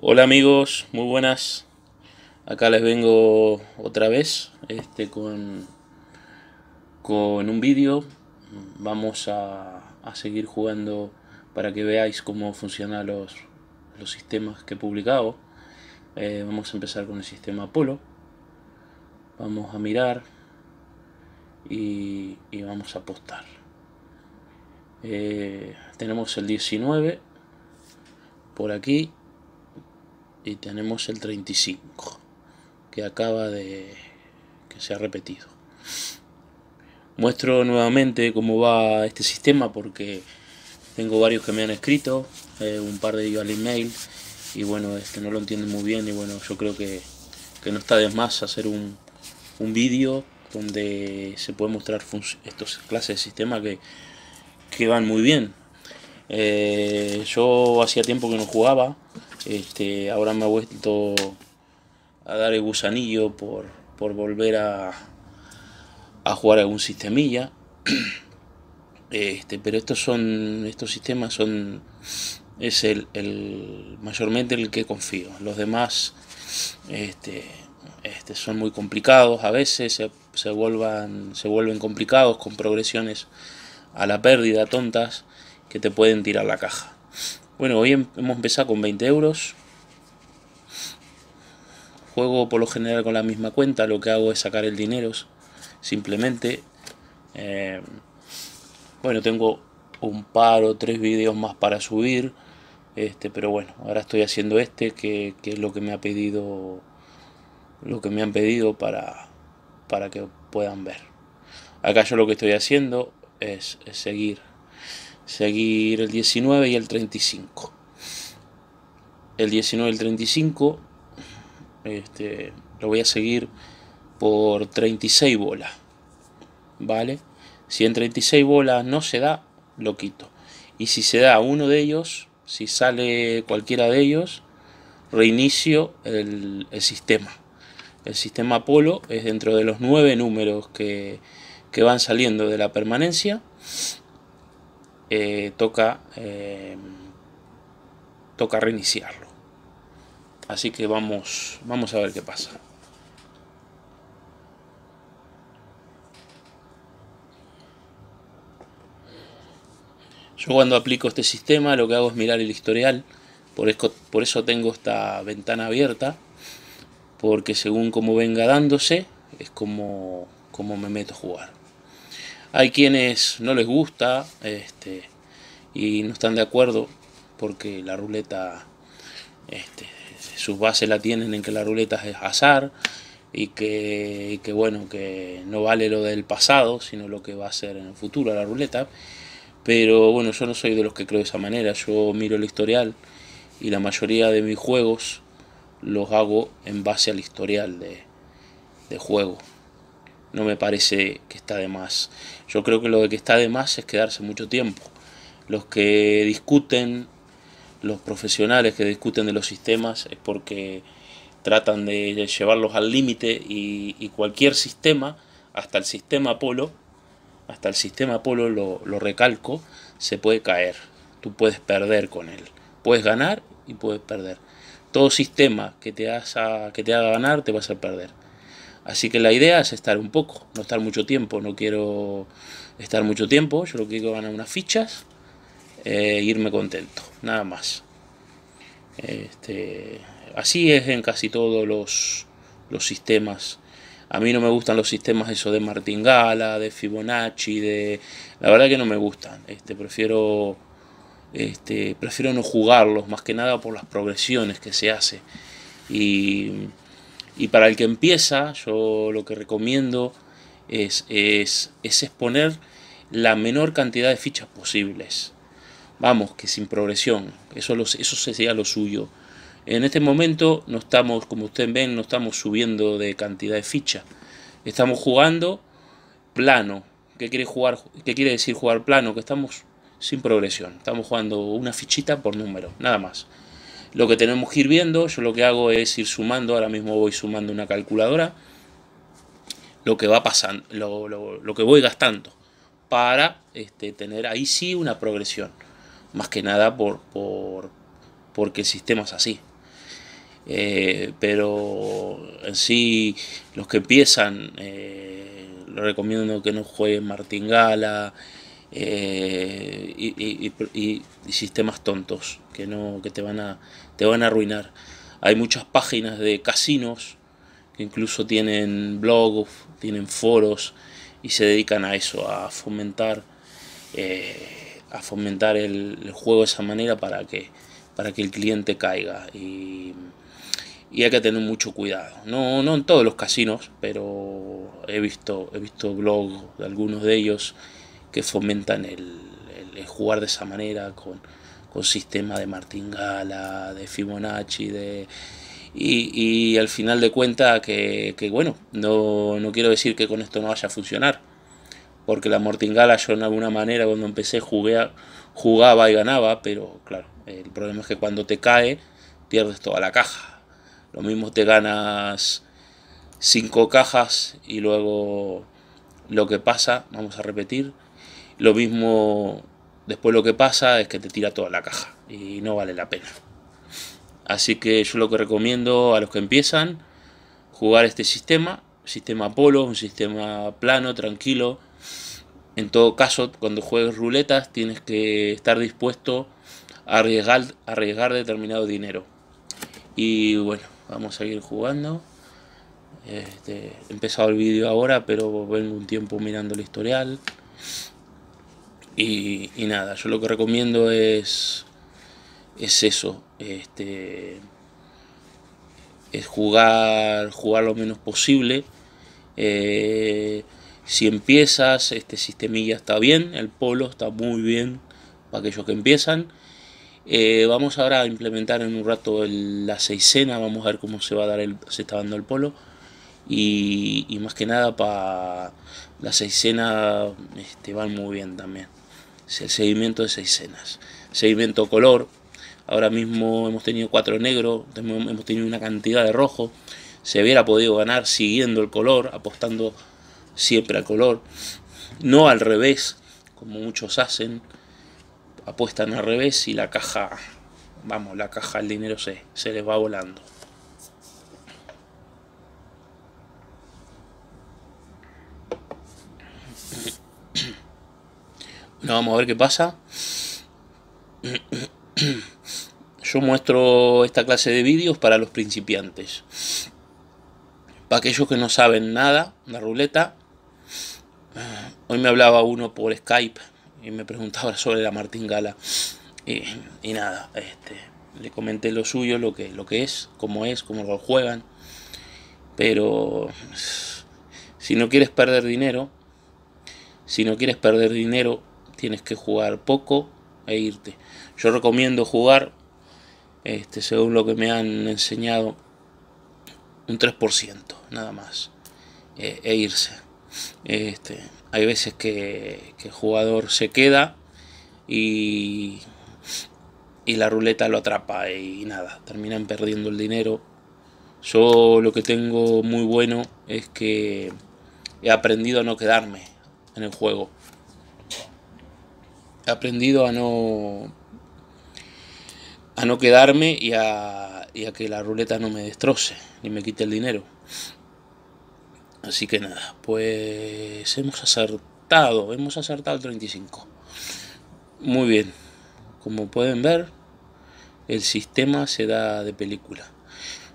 Hola amigos, muy buenas. Acá les vengo otra vez este, con, con un vídeo. Vamos a, a, seguir jugando para que veáis cómo funcionan los, los sistemas que he publicado. Eh, vamos a empezar con el sistema Apolo. Vamos a mirar y, vamos a apostar. Eh, tenemos el 19 por aquí y tenemos el 35 que acaba de que se ha repetido muestro nuevamente cómo va este sistema porque tengo varios que me han escrito eh, un par de ellos al email y bueno este no lo entienden muy bien y bueno yo creo que, no está de más hacer un, un vídeo donde se puede mostrar estos clases de sistema que, que van muy bien eh, yo hacía tiempo que no jugaba este, ahora me ha vuelto a dar el gusanillo por, por volver a, a jugar algún sistemilla. Este, pero estos son estos sistemas son es el, mayormente el que confío. Los demás este, son muy complicados, a veces se, vuelvan, se vuelven complicados con progresiones a la pérdida tontas que te pueden tirar la caja. Bueno, hoy em-, hemos empezado con 20 euros. Juego por lo general con la misma cuenta, lo que hago es sacar el dinero. Simplemente, em, bueno, tengo un par o tres vídeos más para subir. Este, pero bueno, ahora estoy haciendo este, que, es lo que me ha pedido, lo que me han pedido para, para que puedan ver. Acá yo lo que estoy haciendo es seguir seguir el 19 y el 35. El 19 y el 35 este, lo voy a seguir por 36 bolas. ¿Vale? Si en 36 bolas no se da, lo quito. Y si se da uno de ellos, si sale cualquiera de ellos, reinicio el, sistema. El sistema polo es dentro de los nueve números que, que van saliendo de la permanencia. Eh, toca, eh, toca reiniciarlo. Así que vamos, vamos a ver qué pasa. Yo cuando aplico este sistema lo que hago es mirar el historial, por eso, por eso tengo esta ventana abierta, porque según como venga dándose es como, como me meto a jugar. Hay quienes no les gusta este, y no están de acuerdo porque la ruleta, este, sus bases la tienen en que la ruleta es azar y que, bueno, que no vale lo del pasado, sino lo que va a ser en el futuro la ruleta. Pero bueno, yo no soy de los que creo de esa manera, yo miro el historial y la mayoría de mis juegos los hago en base al historial de, de juego no me parece que está de más. Yo creo que lo que está de más es quedarse mucho tiempo. Los que discuten, los profesionales que discuten de los sistemas, es porque tratan de llevarlos al límite y, cualquier sistema, hasta el sistema polo hasta el sistema polo lo, recalco, se puede caer. Tú puedes perder con él. Puedes ganar y puedes perder. Todo sistema que te, haga, que te haga ganar te vas a perder. Así que la idea es estar un poco, no estar mucho tiempo, no quiero estar mucho tiempo, yo lo que quiero ganar unas fichas, eh, irme contento, nada más. Este, así es en casi todos los, sistemas. A mí no me gustan los sistemas eso de martingala, de Fibonacci, de la verdad que no me gustan. Este, prefiero este, prefiero no jugarlos más que nada por las progresiones que se hace y y para el que empieza, yo lo que recomiendo es, es, es exponer la menor cantidad de fichas posibles. Vamos, que sin progresión. Eso, eso sería lo suyo. En este momento no estamos, como ustedes ven, no estamos subiendo de cantidad de fichas. Estamos jugando plano. ¿Qué quiere, jugar, ¿Qué quiere decir jugar plano? Que estamos sin progresión. Estamos jugando una fichita por número, nada más lo que tenemos que ir viendo, yo lo que hago es ir sumando, ahora mismo voy sumando una calculadora, lo que va pasando, lo, lo, lo que voy gastando para este, tener ahí sí una progresión, más que nada por, por porque el sistema es así. Eh, pero en sí, los que empiezan, eh, lo recomiendo que no jueguen martingala, eh, y, sistemas tontos que, no, que te, van a, te van a arruinar. Hay muchas páginas de casinos que incluso tienen blogs, tienen foros y se dedican a eso, a fomentar, eh, a fomentar el, juego de esa manera para que, para que el cliente caiga. Y, y hay que tener mucho cuidado. No, no en todos los casinos, pero he visto, he visto blogs de algunos de ellos que fomentan el, el, jugar de esa manera con, con sistema de martingala, de Fibonacci, de... Y, al final de cuentas que, bueno, no, no quiero decir que con esto no vaya a funcionar, porque la martingala yo en alguna manera cuando empecé jugué jugaba y ganaba, pero claro, el problema es que cuando te cae pierdes toda la caja. Lo mismo te ganas cinco cajas y luego lo que pasa, vamos a repetir, lo mismo, después lo que pasa es que te tira toda la caja y no vale la pena. Así que yo lo que recomiendo a los que empiezan, jugar este sistema, sistema polo, un sistema plano, tranquilo. En todo caso, cuando juegues ruletas tienes que estar dispuesto a arriesgar, arriesgar determinado dinero. Y bueno, vamos a ir jugando. Este, he empezado el vídeo ahora, pero vengo un tiempo mirando el historial. Y, nada, yo lo que recomiendo es, es eso, este, es jugar, jugar lo menos posible. Eh, si empiezas, este sistemilla está bien, el polo está muy bien para aquellos que empiezan. Eh, vamos ahora a implementar en un rato la seisena, vamos a ver cómo se va a dar se está dando el polo. Y, más que nada para la seisena este, van muy bien también es el seguimiento de seis cenas. Seguimiento color, ahora mismo hemos tenido cuatro negros, hemos tenido una cantidad de rojo, se hubiera podido ganar siguiendo el color, apostando siempre al color, no al revés, como muchos hacen, apuestan al revés y la caja, vamos, la caja, el dinero se, se les va volando. No, vamos a ver qué pasa. Yo muestro esta clase de vídeos para los principiantes. Para aquellos que no saben nada, la ruleta. Hoy me hablaba uno por Skype y me preguntaba sobre la martingala. Y, y nada, este, le comenté lo suyo, lo que, lo que es, cómo es, cómo lo juegan. Pero si no quieres perder dinero, si no quieres perder dinero tienes que jugar poco e irte. Yo recomiendo jugar, este, según lo que me han enseñado, un 3%, nada más, e, e irse. Este, hay veces que, el jugador se queda y, la ruleta lo atrapa y nada, terminan perdiendo el dinero. Yo lo que tengo muy bueno es que he aprendido a no quedarme en el juego he aprendido a no, a no quedarme y a, a que la ruleta no me destroce ni me quite el dinero. Así que nada, pues hemos acertado, hemos acertado el 35. Muy bien, como pueden ver, el sistema se da de película.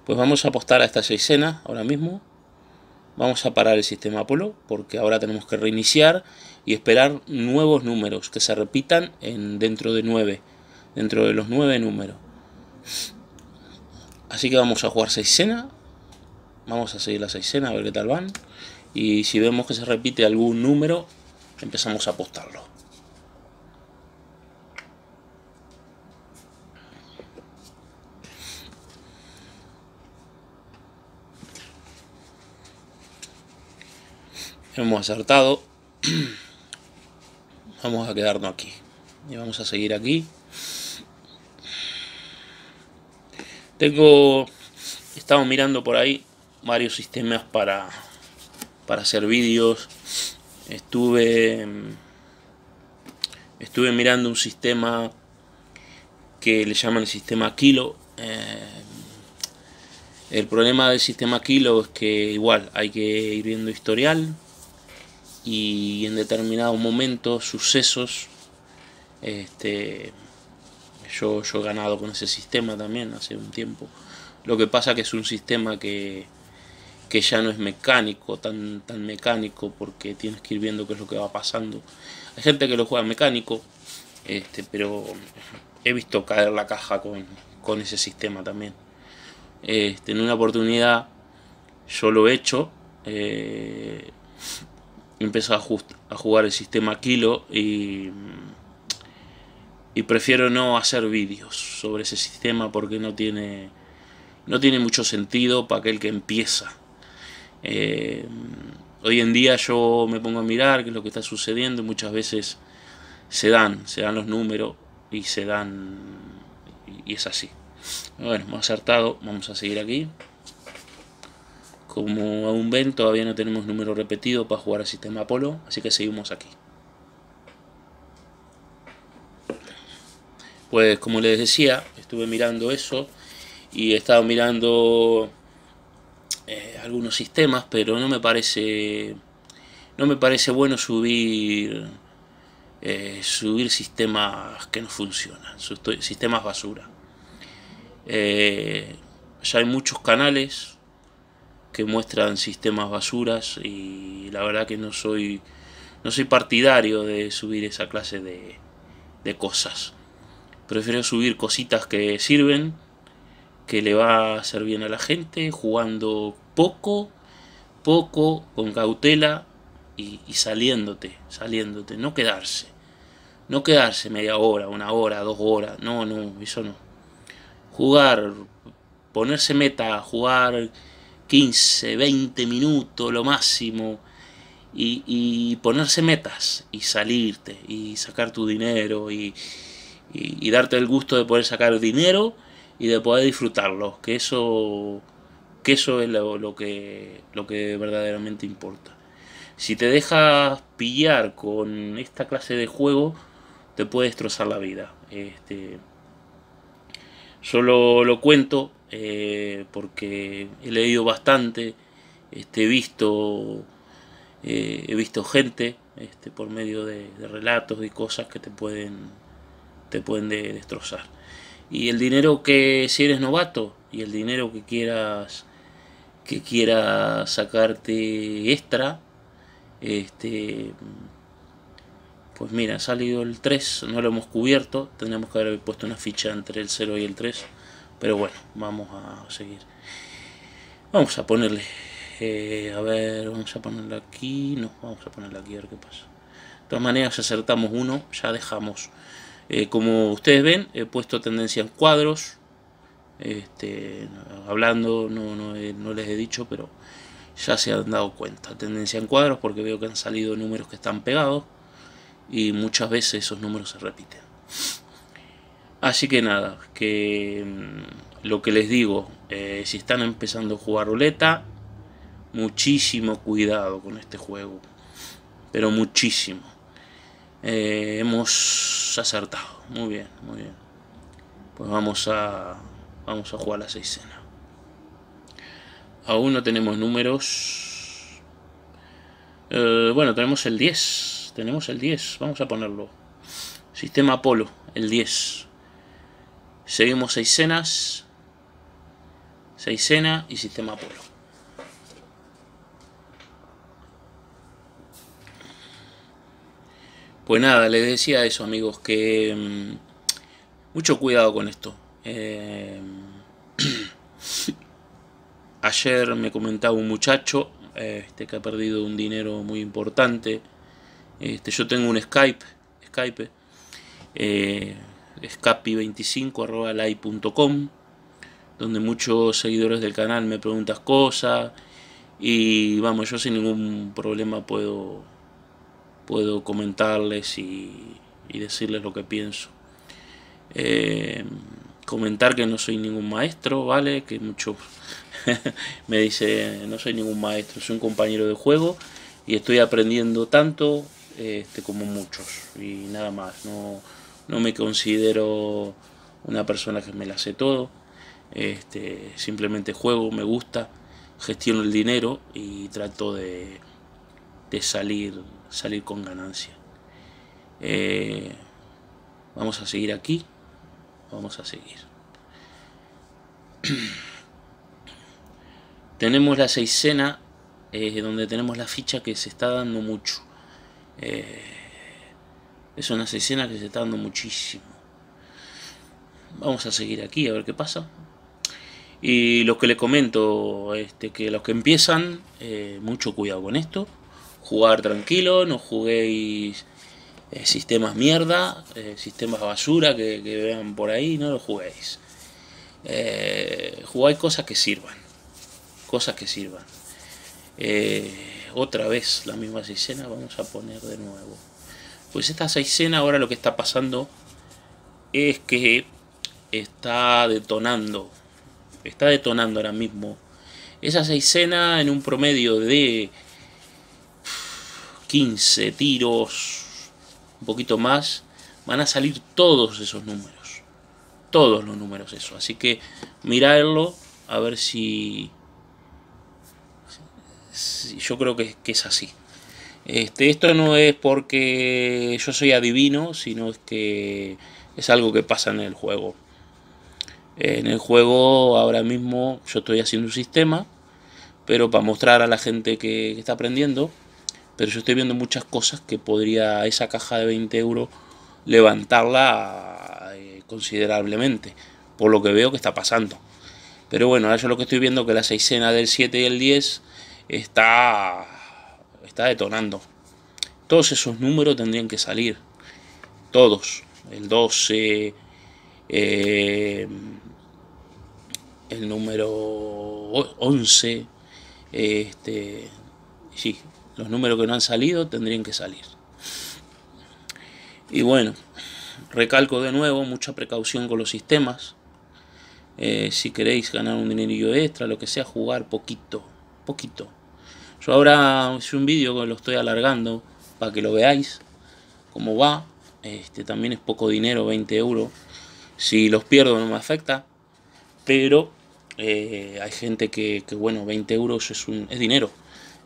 Pues vamos a apostar a esta seisena ahora mismo vamos a parar el sistema Apolo porque ahora tenemos que reiniciar y esperar nuevos números que se repitan en, dentro de 9, dentro de los 9 números. Así que vamos a jugar 6 vamos a seguir la seisena a ver qué tal van y si vemos que se repite algún número empezamos a apostarlo. Hemos acertado. Vamos a quedarnos aquí. Y vamos a seguir aquí. Tengo... Estamos mirando por ahí varios sistemas para, para hacer vídeos. Estuve... Mm, estuve mirando un sistema que le llaman el sistema Kilo. Eh, el problema del sistema Kilo es que igual hay que ir viendo historial, y en determinados momentos sucesos este yo, yo he ganado con ese sistema también hace un tiempo lo que pasa que es un sistema que, ya no es mecánico tan tan mecánico porque tienes que ir viendo qué es lo que va pasando hay gente que lo juega mecánico este pero he visto caer la caja con, ese sistema también este, en una oportunidad yo lo he hecho eh, empezó a, jugar el sistema Kilo y, prefiero no hacer vídeos sobre ese sistema porque no tiene, no tiene mucho sentido para aquel que empieza. Eh, hoy en día yo me pongo a mirar qué es lo que está sucediendo y muchas veces se dan, se dan los números y se dan... y es así. Bueno, hemos acertado, vamos a seguir aquí. Como aún ven, todavía no tenemos número repetido para jugar al sistema Apolo, así que seguimos aquí. Pues como les decía, estuve mirando eso y he estado mirando eh, algunos sistemas, pero no me parece no me parece bueno subir eh, subir sistemas que no funcionan, sistemas basura. Eh, ya hay muchos canales que muestran sistemas basuras y la verdad que no soy no soy partidario de subir esa clase de, de cosas. Prefiero subir cositas que sirven, que le va a hacer bien a la gente, jugando poco, poco, con cautela y, y saliéndote, saliéndote, no quedarse. No quedarse media hora, una hora, dos horas, no, no, eso no. Jugar, ponerse meta, jugar 15, 20 minutos, lo máximo, y, ponerse metas, y salirte, y sacar tu dinero, y, darte el gusto de poder sacar dinero y de poder disfrutarlo, que eso, que eso es lo, que, lo que verdaderamente importa. Si te dejas pillar con esta clase de juego, te puede destrozar la vida. Este, solo lo cuento eh, porque he leído bastante, este, he visto, eh, he visto gente este, por medio de, relatos y cosas que te pueden, te pueden destrozar. Y el dinero que si eres novato y el dinero que quieras que quieras sacarte extra, este, pues mira, ha salido el 3, no lo hemos cubierto, tendríamos que haber puesto una ficha entre el 0 y el 3. Pero bueno, vamos a seguir. Vamos a ponerle. Eh, a ver, vamos a ponerle aquí. No, vamos a ponerle aquí a ver qué pasa. De todas maneras, acertamos uno, ya dejamos. Eh, como ustedes ven, he puesto tendencia en cuadros. Este, hablando, no, eh, no les he dicho, pero ya se han dado cuenta. Tendencia en cuadros porque veo que han salido números que están pegados y muchas veces esos números se repiten. Así que nada, que mm, lo que les digo, eh, si están empezando a jugar ruleta, muchísimo cuidado con este juego. Pero muchísimo. Eh, hemos acertado. Muy bien, muy bien. Pues vamos a, vamos a jugar la seisena. Aún no tenemos números. Eh, bueno, tenemos el 10. Tenemos el 10. Vamos a ponerlo. Sistema Apolo, el 10. Seguimos seis cenas. cenas y sistema polo Pues nada, les decía eso amigos, que mm, mucho cuidado con esto. Eh, ayer me comentaba un muchacho este, que ha perdido un dinero muy importante. Este, yo tengo un Skype, Skype eh, escapi25.com, donde muchos seguidores del canal me preguntan cosas y vamos, yo sin ningún problema puedo, puedo comentarles y, decirles lo que pienso. Eh, comentar que no soy ningún maestro, ¿vale? Que muchos me dicen no soy ningún maestro, soy un compañero de juego y estoy aprendiendo tanto este, como muchos y nada más. No, no me considero una persona que me la hace todo, este, simplemente juego, me gusta, gestiono el dinero y trato de, de salir, salir con ganancia. Eh, vamos a seguir aquí, vamos a seguir. tenemos la seisena eh, donde tenemos la ficha que se está dando mucho. Eh, es una escena que se está dando muchísimo. Vamos a seguir aquí a ver qué pasa. Y los que les comento, este, que los que empiezan, eh, mucho cuidado con esto. Jugar tranquilo, no juguéis eh, sistemas mierda, eh, sistemas basura que, vean por ahí, no lo juguéis. jugáis cosas que sirvan. Cosas que sirvan. otra vez la misma escena, vamos a poner de nuevo. Pues esta seisena ahora lo que está pasando es que está detonando. Está detonando ahora mismo. Esa seisena en un promedio de 15 tiros, un poquito más, van a salir todos esos números. Todos los números eso. Así que mirarlo a ver si... yo creo que, que es así. Este, esto no es porque yo soy adivino, sino es que es algo que pasa en el juego. En el juego ahora mismo yo estoy haciendo un sistema, pero para mostrar a la gente que, está aprendiendo, pero yo estoy viendo muchas cosas que podría esa caja de 20 euros levantarla eh, considerablemente, por lo que veo que está pasando. Pero bueno, ahora yo lo que estoy viendo que la seisena del 7 y el 10 está está detonando. Todos esos números tendrían que salir. Todos. El 12, eh, el número 11. Este, sí, los números que no han salido tendrían que salir. Y bueno, recalco de nuevo, mucha precaución con los sistemas. Eh, si queréis ganar un dinerillo extra, lo que sea, jugar poquito, poquito. Yo ahora hice un vídeo que lo estoy alargando para que lo veáis cómo va. Este también es poco dinero, 20 euros. Si los pierdo no me afecta, pero eh, hay gente que, bueno, 20 euros es, un, es dinero.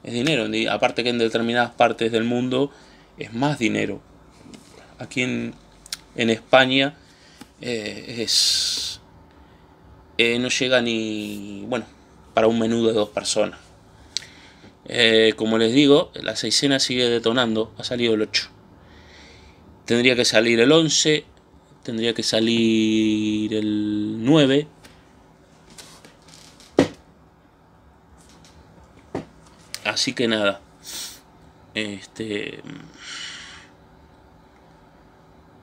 Es dinero, aparte que en determinadas partes del mundo es más dinero. Aquí en, en España eh, es eh, no llega ni, bueno, para un menú de dos personas. Eh, como les digo, la seisena sigue detonando, ha salido el 8. Tendría que salir el 11, tendría que salir el 9. Así que nada. Este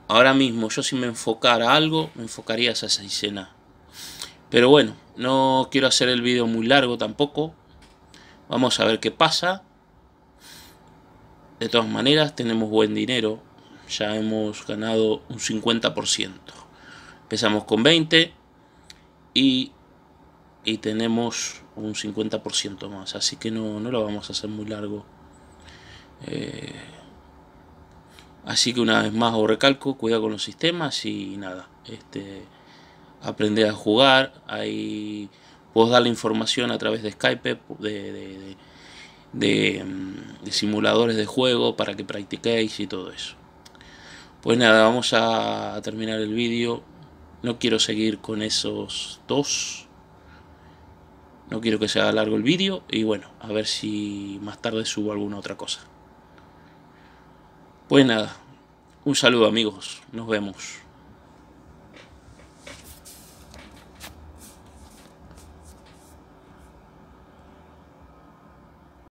ahora mismo yo si me enfocara a algo, me enfocaría a esa seisena. Pero bueno, no quiero hacer el video muy largo tampoco. Vamos a ver qué pasa. De todas maneras, tenemos buen dinero. Ya hemos ganado un 50%. Empezamos con 20 y, tenemos un 50% más. Así que no, lo vamos a hacer muy largo. Eh, así que una vez más os recalco, cuidado con los sistemas y nada. Este, aprender a jugar. Hay Puedo dar la información a través de Skype, de, mm, de simuladores de juego para que practiquéis y todo eso. Pues nada, vamos a terminar el vídeo. No quiero seguir con esos dos. No quiero que sea largo el vídeo. Y bueno, a ver si más tarde subo alguna otra cosa. Pues nada, un saludo amigos, nos vemos.